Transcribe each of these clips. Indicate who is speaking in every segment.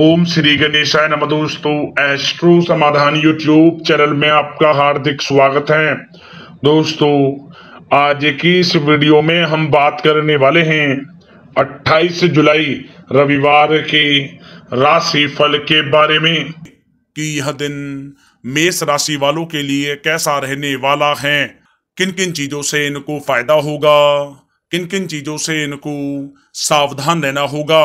Speaker 1: ओम श्री गणेशाय नमः दोस्तों एस्ट्रो समाधान यूट्यूब चैनल में आपका हार्दिक स्वागत है दोस्तों आज की इस वीडियो में हम बात करने वाले हैं 28 जुलाई रविवार के राशि फल के बारे में कि यह दिन मेष राशि वालों के लिए कैसा रहने वाला है किन किन चीजों से इनको फायदा होगा किन किन चीजों से इनको सावधान रहना होगा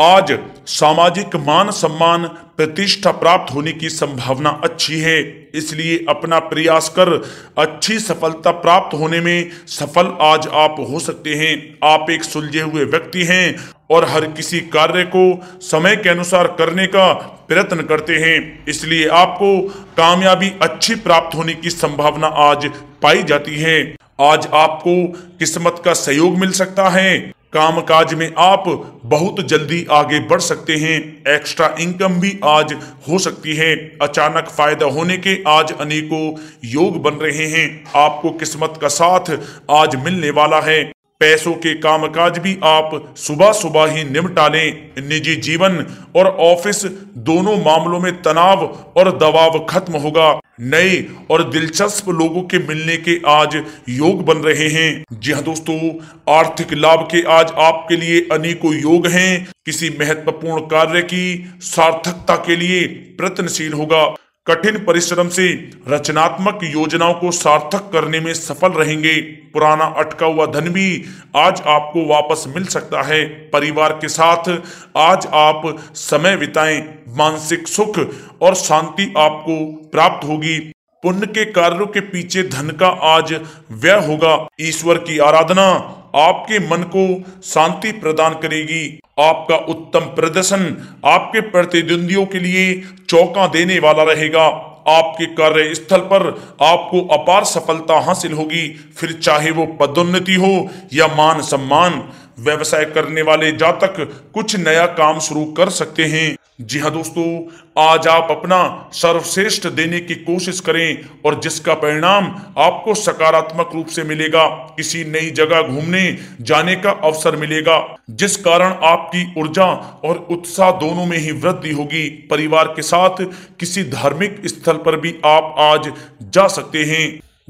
Speaker 1: आज सामाजिक मान सम्मान प्रतिष्ठा प्राप्त होने की संभावना अच्छी है इसलिए अपना प्रयास कर अच्छी सफलता प्राप्त होने में सफल आज आप हो सकते हैं आप एक सुलझे हुए व्यक्ति हैं और हर किसी कार्य को समय के अनुसार करने का प्रयत्न करते हैं इसलिए आपको कामयाबी अच्छी प्राप्त होने की संभावना आज पाई जाती है आज आपको किस्मत का सहयोग मिल सकता है कामकाज में आप बहुत जल्दी आगे बढ़ सकते हैं एक्स्ट्रा इनकम भी आज हो सकती है अचानक फायदा होने के आज अनेकों योग बन रहे हैं आपको किस्मत का साथ आज मिलने वाला है पैसों के कामकाज भी आप सुबह सुबह ही निपटा लें निजी जीवन और ऑफिस दोनों मामलों में तनाव और दबाव खत्म होगा नए और दिलचस्प लोगों के मिलने के आज योग बन रहे हैं जी हाँ दोस्तों आर्थिक लाभ के आज आपके लिए अनेकों योग हैं किसी महत्वपूर्ण कार्य की सार्थकता के लिए प्रयत्नशील होगा कठिन परिश्रम से रचनात्मक योजनाओं को सार्थक करने में सफल रहेंगे पुराना अटका हुआ धन भी आज आपको वापस मिल सकता है परिवार के साथ आज आप समय बिताएं मानसिक सुख और शांति आपको प्राप्त होगी पुण्य के कार्यों के पीछे धन का आज व्यय होगा ईश्वर की आराधना आपके मन को शांति प्रदान करेगी आपका उत्तम प्रदर्शन आपके प्रतिद्वंदियों के लिए चौका देने वाला रहेगा आपके कार्य स्थल पर आपको अपार सफलता हासिल होगी फिर चाहे वो पदोन्नति हो या मान सम्मान व्यवसाय करने वाले जातक कुछ नया काम शुरू कर सकते हैं जी हाँ दोस्तों आज आप अपना सर्वश्रेष्ठ देने की कोशिश करें और जिसका परिणाम आपको सकारात्मक रूप से मिलेगा किसी नई जगह घूमने जाने का अवसर मिलेगा जिस कारण आपकी ऊर्जा और उत्साह दोनों में ही वृद्धि होगी परिवार के साथ किसी धार्मिक स्थल पर भी आप आज जा सकते हैं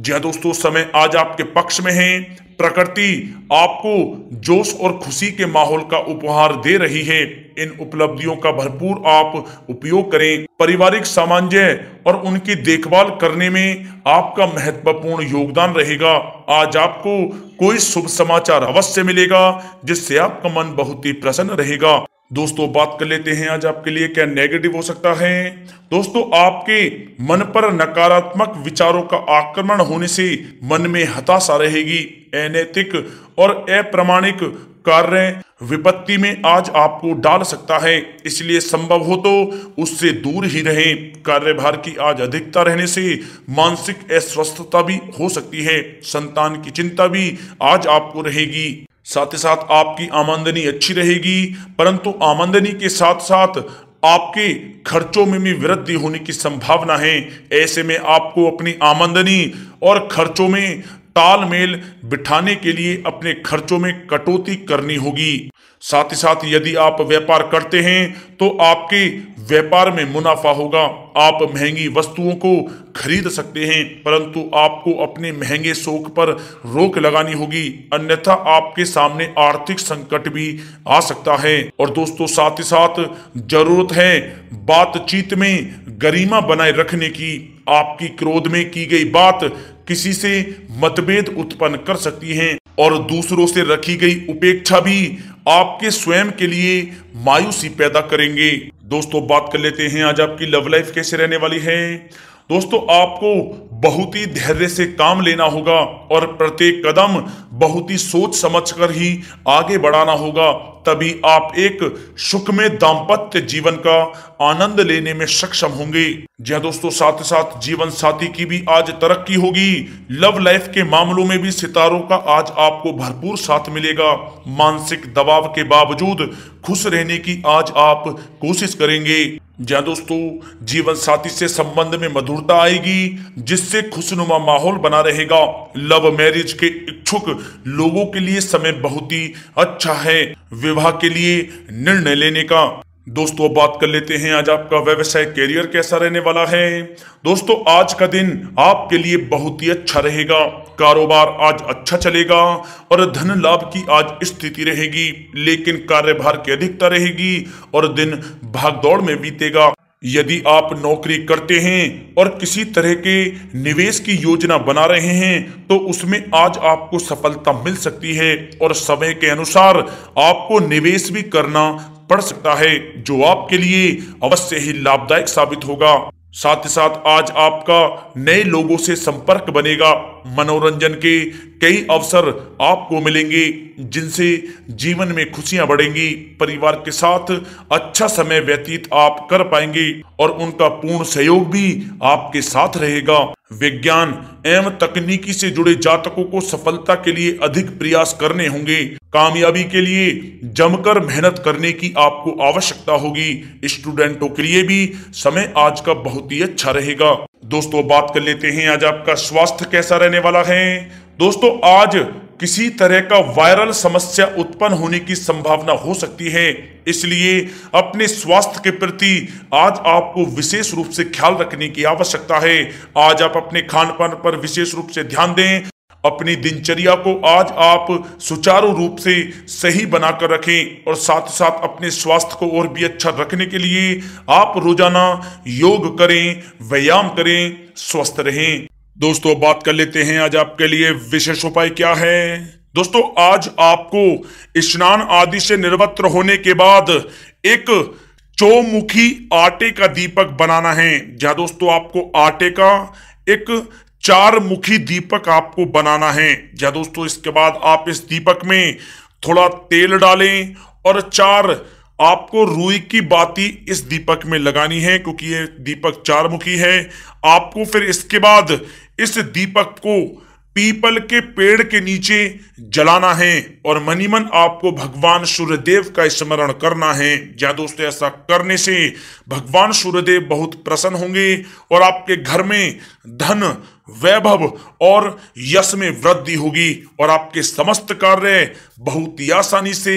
Speaker 1: जी दोस्तों समय आज आपके पक्ष में है प्रकृति आपको जोश और खुशी के माहौल का उपहार दे रही है इन उपलब्धियों का भरपूर आप उपयोग करें पारिवारिक सामंजस्य और उनकी देखभाल करने में आपका महत्वपूर्ण योगदान रहेगा आज आपको कोई शुभ समाचार अवश्य मिलेगा जिससे आपका मन बहुत ही प्रसन्न रहेगा दोस्तों बात कर लेते हैं आज आपके लिए क्या नेगेटिव हो सकता है दोस्तों आपके मन पर नकारात्मक विचारों का आक्रमण होने से मन में हताशा रहेगी अनैतिक और अप्रमाणिक कार्य विपत्ति में आज आपको डाल सकता है इसलिए संभव हो तो उससे दूर ही रहें कार्यभार की आज अधिकता रहने से मानसिक अस्वस्थता भी हो सकती है संतान की चिंता भी आज आपको रहेगी साथ ही साथ आपकी आमंदनी अच्छी रहेगी परंतु आमंदनी के साथ साथ आपके खर्चों में भी वृद्धि होने की संभावना है ऐसे में आपको अपनी आमंदनी और खर्चों में तालमेल बिठाने के लिए अपने खर्चों में कटौती करनी होगी साथ ही साथ यदि आप व्यापार करते हैं तो आपके व्यापार में मुनाफा होगा आप महंगी वस्तुओं को खरीद सकते हैं परंतु आपको अपने महंगे शौक पर रोक लगानी होगी अन्यथा आपके सामने आर्थिक संकट भी आ सकता है और दोस्तों साथ ही साथ जरूरत है बातचीत में गरिमा बनाए रखने की आपकी क्रोध में की गई बात किसी से मतभेद उत्पन्न कर सकती है और दूसरों से रखी गई उपेक्षा भी आपके स्वयं के लिए मायूसी पैदा करेंगे दोस्तों बात कर लेते हैं आज आपकी लव लाइफ कैसे रहने वाली है दोस्तों आपको बहुत ही धैर्य से काम लेना होगा और प्रत्येक कदम बहुत ही सोच समझकर ही आगे बढ़ाना होगा तभी आप एक सुख में दाम्पत्य जीवन का आनंद लेने में सक्षम होंगे जय हाँ दोस्तों साथ साथ जीवन साथी की भी आज तरक्की होगी लव लाइफ के मामलों में भी सितारों का आज आपको भरपूर साथ मिलेगा मानसिक दबाव के बावजूद खुश रहने की आज आप कोशिश करेंगे जहाँ दोस्तों जीवन साथी से संबंध में मधुरता आएगी जिससे खुशनुमा माहौल बना रहेगा लव मैरिज के इच्छुक लोगों के लिए समय बहुत ही अच्छा है विवाह के लिए निर्णय लेने का दोस्तों बात कर लेते हैं आज आपका व्यवसाय कैरियर कैसा रहने वाला है दोस्तों आज का दिन आपके लिए बहुत ही अच्छा रहेगा कारोबार आज अच्छा चलेगा और धन लाभ की आज स्थिति रहेगी लेकिन कार्यभार की अधिकता रहेगी और दिन भागदौड़ में बीतेगा यदि आप नौकरी करते हैं और किसी तरह के निवेश की योजना बना रहे हैं तो उसमें आज आपको सफलता मिल सकती है और समय के अनुसार आपको निवेश भी करना पड़ सकता है जो आपके लिए अवश्य ही लाभदायक साबित होगा साथ ही साथ आज आपका नए लोगों से संपर्क बनेगा मनोरंजन के कई अवसर आपको मिलेंगे जिनसे जीवन में खुशियां बढ़ेंगी परिवार के साथ अच्छा समय व्यतीत आप कर पाएंगे और उनका पूर्ण सहयोग भी आपके साथ रहेगा विज्ञान एवं तकनीकी से जुड़े जातकों को सफलता के लिए अधिक प्रयास करने होंगे कामयाबी के लिए जमकर मेहनत करने की आपको आवश्यकता होगी स्टूडेंटों के लिए भी समय आज का बहुत ही अच्छा रहेगा दोस्तों बात कर लेते हैं आज आपका स्वास्थ्य कैसा रहने वाला है दोस्तों आज किसी तरह का वायरल समस्या उत्पन्न होने की संभावना हो सकती है इसलिए अपने स्वास्थ्य के प्रति आज आपको विशेष रूप से ख्याल रखने की आवश्यकता है आज आप अपने खान पान पर विशेष रूप से ध्यान दें अपनी दिनचर्या को आज आप सुचारू रूप से सही बनाकर रखें और साथ साथ अपने स्वास्थ्य को और भी अच्छा रखने के लिए आप रोजाना योग करें व्यायाम करें स्वस्थ रहें दोस्तों बात कर लेते हैं आज आपके लिए विशेष उपाय क्या है दोस्तों आज आपको स्नान आदि से निर्वत्र होने के बाद एक चौमुखी आटे का दीपक बनाना है जहां दोस्तों आपको आटे का एक चार मुखी दीपक आपको बनाना है जहां दोस्तों इसके बाद आप इस दीपक में थोड़ा तेल डालें और चार आपको रुई की बाती इस दीपक में लगानी है क्योंकि ये दीपक चार मुखी है आपको फिर इसके बाद इस दीपक को पीपल के पेड़ के नीचे जलाना है और मनीमन आपको भगवान सूर्यदेव का स्मरण करना है या दोस्तों ऐसा करने से भगवान सूर्यदेव बहुत प्रसन्न होंगे और आपके घर में धन वैभव और यश में वृद्धि होगी और आपके समस्त कार्य बहुत ही आसानी से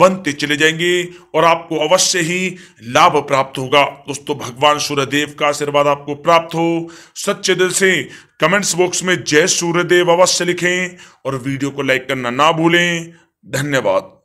Speaker 1: बनते चले जाएंगे और आपको अवश्य ही लाभ प्राप्त होगा दोस्तों भगवान सूर्यदेव का आशीर्वाद आपको प्राप्त हो सच्चे दिल से कमेंट्स बॉक्स में जय सूर्यदेव अवश्य लिखें और वीडियो को लाइक करना ना भूलें धन्यवाद